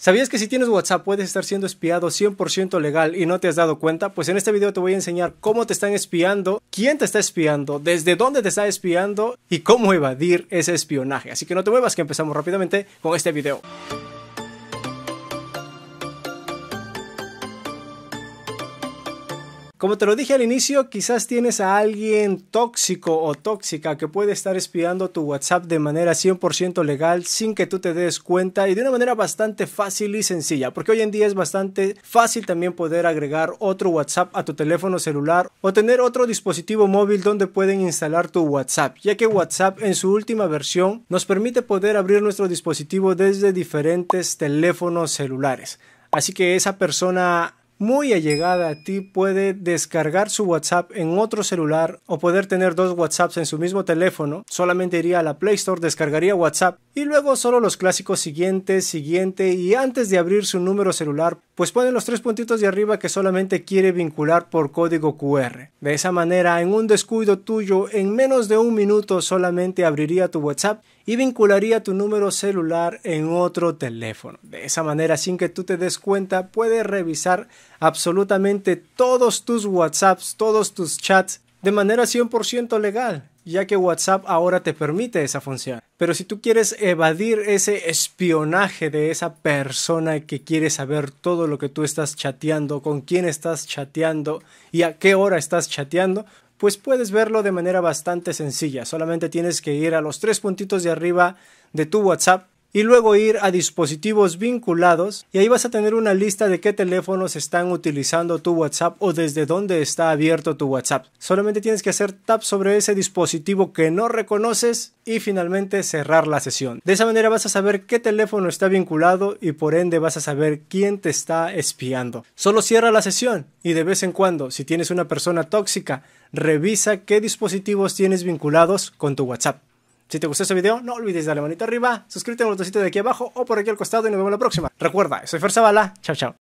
¿Sabías que si tienes WhatsApp puedes estar siendo espiado 100% legal y no te has dado cuenta? Pues en este video te voy a enseñar cómo te están espiando, quién te está espiando, desde dónde te está espiando y cómo evadir ese espionaje. Así que no te muevas que empezamos rápidamente con este video. Como te lo dije al inicio, quizás tienes a alguien tóxico o tóxica que puede estar espiando tu WhatsApp de manera 100% legal sin que tú te des cuenta y de una manera bastante fácil y sencilla, porque hoy en día es bastante fácil también poder agregar otro WhatsApp a tu teléfono celular o tener otro dispositivo móvil donde pueden instalar tu WhatsApp, ya que WhatsApp en su última versión nos permite poder abrir nuestro dispositivo desde diferentes teléfonos celulares. Así que esa persona muy allegada a ti puede descargar su WhatsApp en otro celular o poder tener dos WhatsApps en su mismo teléfono, solamente iría a la Play Store, descargaría WhatsApp y luego solo los clásicos siguiente, siguiente y antes de abrir su número celular pues ponen los tres puntitos de arriba que solamente quiere vincular por código QR. De esa manera, en un descuido tuyo, en menos de un minuto solamente abriría tu WhatsApp y vincularía tu número celular en otro teléfono. De esa manera, sin que tú te des cuenta, puedes revisar absolutamente todos tus WhatsApps, todos tus chats de manera 100% legal ya que WhatsApp ahora te permite esa función. Pero si tú quieres evadir ese espionaje de esa persona que quiere saber todo lo que tú estás chateando, con quién estás chateando y a qué hora estás chateando, pues puedes verlo de manera bastante sencilla. Solamente tienes que ir a los tres puntitos de arriba de tu WhatsApp y luego ir a dispositivos vinculados y ahí vas a tener una lista de qué teléfonos están utilizando tu WhatsApp o desde dónde está abierto tu WhatsApp. Solamente tienes que hacer tap sobre ese dispositivo que no reconoces y finalmente cerrar la sesión. De esa manera vas a saber qué teléfono está vinculado y por ende vas a saber quién te está espiando. Solo cierra la sesión y de vez en cuando, si tienes una persona tóxica, revisa qué dispositivos tienes vinculados con tu WhatsApp. Si te gustó este video, no olvides darle manito arriba, suscríbete al botoncito de aquí abajo o por aquí al costado y nos vemos la próxima. Recuerda, soy Fer Zavala. Chao, chao.